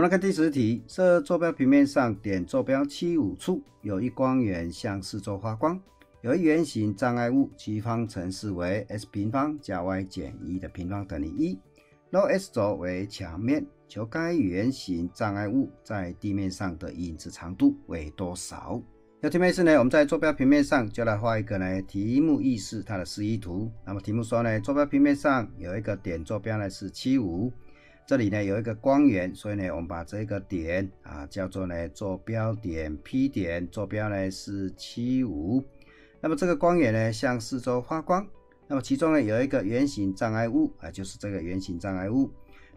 我们来看第十题。设坐标平面上点坐标七五处有一光源向四周发光，有一圆形障碍物，其方程式为 s 平方加 y 减一的平方等于一。若 s 轴为墙面，求该圆形障碍物在地面上的影子长度为多少？有题目是呢？我们在坐标平面上就来画一个呢题目意思它的示意图。那么题目说呢，坐标平面上有一个点坐标呢是七五。这里呢有一个光源，所以呢我们把这个点啊叫做呢坐标点 P 点，坐标呢是七五。那么这个光源呢向四周发光，那么其中呢有一个圆形障碍物啊，就是这个圆形障碍物。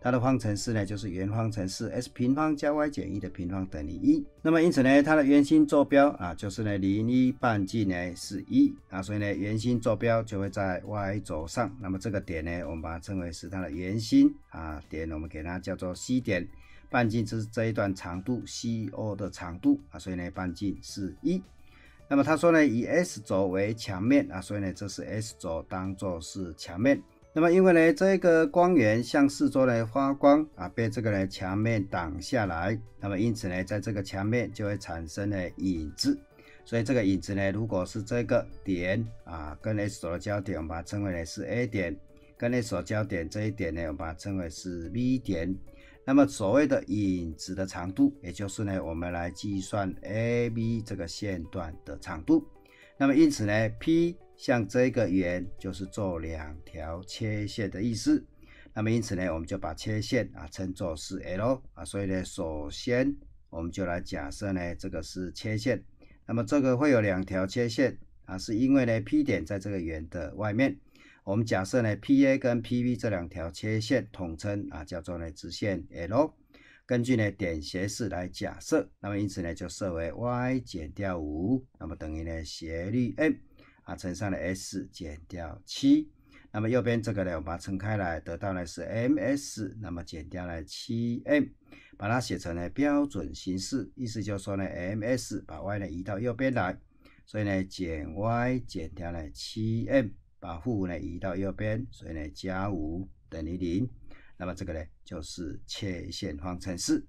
它的方程式呢，就是圆方程式 x 平方加 y 减一的平方等于一。那么因此呢，它的圆心坐标啊，就是呢零一，半径呢是一啊，所以呢圆心坐标就会在 y 轴上。那么这个点呢，我们把它称为是它的圆心啊，点我们给它叫做 C 点，半径就是这一段长度 CO 的长度啊，所以呢半径是一。那么他说呢以 S 轴为墙面啊，所以呢这是 S 轴当做是墙面。那么，因为呢，这个光源向四周来发光啊，被这个呢墙面挡下来，那么因此呢，在这个墙面就会产生呢影子。所以这个影子呢，如果是这个点啊，跟轴所交点，我们把它称为呢是 A 点，跟 S 所交点这一点呢，我们称为是 B 点。那么所谓的影子的长度，也就是呢，我们来计算 AB 这个线段的长度。那么因此呢，P。像这个圆就是做两条切线的意思。那么因此呢，我们就把切线啊称作是 l 啊。所以呢，首先我们就来假设呢，这个是切线。那么这个会有两条切线啊，是因为呢 P 点在这个圆的外面。我们假设呢 PA 跟 PB 这两条切线统称啊叫做呢直线 l。根据呢点斜式来假设。那么因此呢就设为 y 减掉五，那么等于呢斜率 m。啊，乘上了 s 减掉七，那么右边这个呢，我们把它乘开来，得到呢是 m s，那么减掉了七 m，把它写成了标准形式，意思就是说呢，m s 把 y 呢移到右边来，所以呢减 y 减掉了七 m，把负五呢移到右边，所以呢加五等于零，那么这个呢就是切线方程式。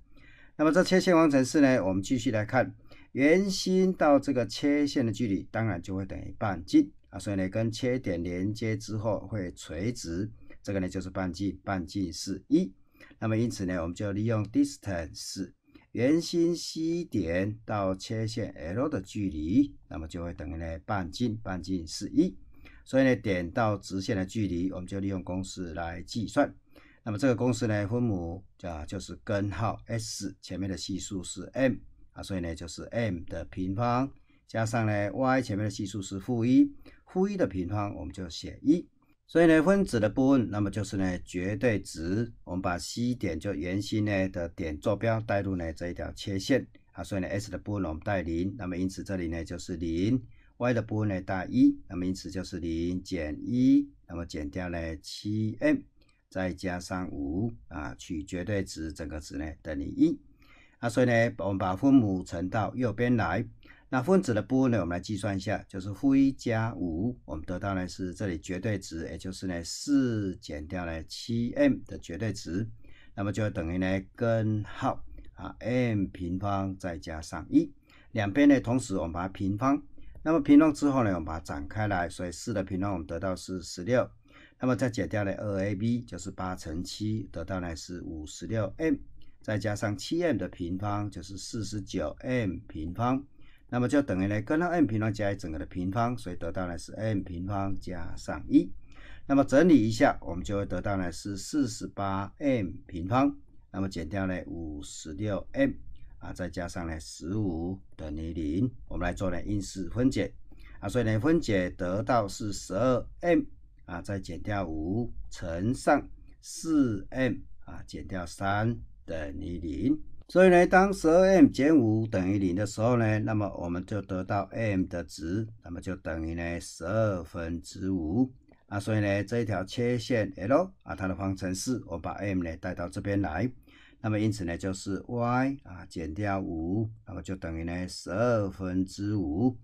那么这切线方程式呢，我们继续来看。圆心到这个切线的距离当然就会等于半径啊，所以呢，跟切点连接之后会垂直，这个呢就是半径，半径是一。那么因此呢，我们就利用 distance 圆心 C 点到切线 l 的距离，那么就会等于呢半径，半径是一。所以呢，点到直线的距离，我们就利用公式来计算。那么这个公式呢，分母啊就是根号 s，前面的系数是 m。啊，所以呢就是 m 的平方加上呢 y 前面的系数是负一，负一的平方我们就写一。所以呢分子的部分，那么就是呢绝对值，我们把 C 点就圆心呢的点坐标带入呢这一条切线啊，所以呢 S 的部分我们带零，那么因此这里呢就是零，y 的部分呢带一，那么因此就是零减一，那么减掉呢七 m 再加上五啊取绝对值，整个值呢等于一。那所以呢，我们把分母乘到右边来。那分子的部分呢，我们来计算一下，就是负一加五，我们得到呢是这里绝对值，也就是呢四减掉呢七 m 的绝对值，那么就等于呢根号啊 m 平方再加上一。两边呢同时我们把它平方，那么平方之后呢，我们把它展开来，所以四的平方我们得到是十六，那么再减掉呢二 ab，就是八乘七得到呢是五十六 m。再加上七 m 的平方，就是四十九 m 平方，那么就等于呢根号 m 平方加一整个的平方，所以得到呢是 m 平方加上一，那么整理一下，我们就会得到呢是四十八 m 平方，那么减掉呢五十六 m 啊，再加上呢十五等于零，我们来做呢因式分解啊，所以呢分解得到是十二 m 啊，再减掉五乘上四 m 啊，减掉三。等于零，所以呢，当十二 m 减五等于零的时候呢，那么我们就得到 m 的值，那么就等于呢十二分之五啊，所以呢这一条切线 l 啊，它的方程式，我把 m 呢带到这边来，那么因此呢就是 y 啊减掉五，那么就等于呢十二分之五，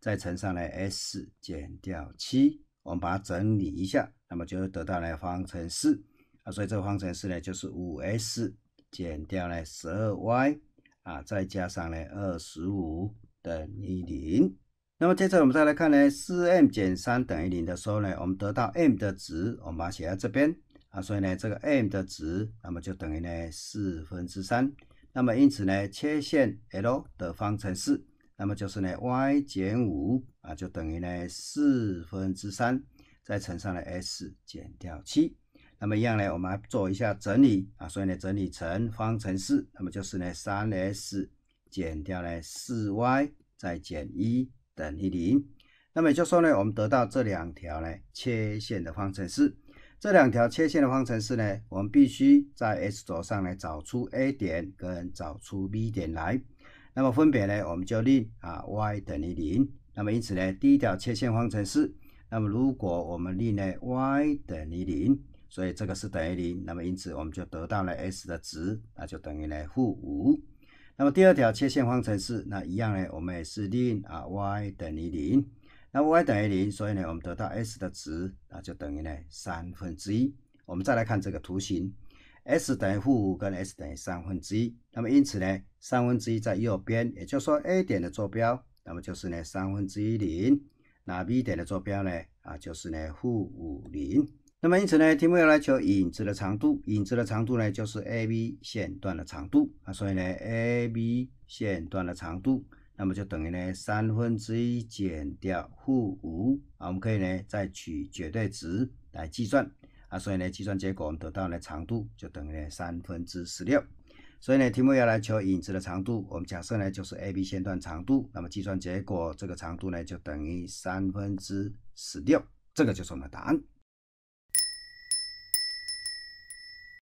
再乘上呢 s 减掉七，我们把它整理一下，那么就得到了方程式啊，所以这个方程式呢就是五 s。减掉呢十二 y 啊，再加上呢二十五等于零。那么接着我们再来看呢四 m 减三等于零的时候呢，我们得到 m 的值，我们把它写在这边啊。所以呢这个 m 的值，那么就等于呢四分之三。那么因此呢切线 l 的方程式，那么就是呢 y 减五啊，就等于呢四分之三再乘上了 s 减掉七。那么一样呢，我们做一下整理啊，所以呢整理成方程式，那么就是呢三 s 减掉呢四 y 再减一等于零。那么也就说呢，我们得到这两条呢切线的方程式。这两条切线的方程式呢，我们必须在 s 轴上来找出 A 点跟找出 B 点来。那么分别呢，我们就令啊 y 等于零。那么因此呢，第一条切线方程式，那么如果我们令呢 y 等于零。所以这个是等于零，那么因此我们就得到了 s 的值，那就等于呢负五。那么第二条切线方程式，那一样呢，我们也是令啊 y 等于零，那 y 等于零，所以呢我们得到 s 的值，那就等于呢三分之一。我们再来看这个图形，s 等于负五跟 s 等于三分之一，那么因此呢三分之一在右边，也就是说 A 点的坐标，那么就是呢三分之一零，那 B 点的坐标呢啊就是呢负五零。那么因此呢，题目要来求影子的长度，影子的长度呢就是 AB 线段的长度啊，所以呢 AB 线段的长度，那么就等于呢三分之一减掉负五啊，我们可以呢再取绝对值来计算啊，所以呢计算结果我们得到呢长度就等于三分之十六，所以呢题目要来求影子的长度，我们假设呢就是 AB 线段长度，那么计算结果这个长度呢就等于三分之十六，这个就是我们的答案。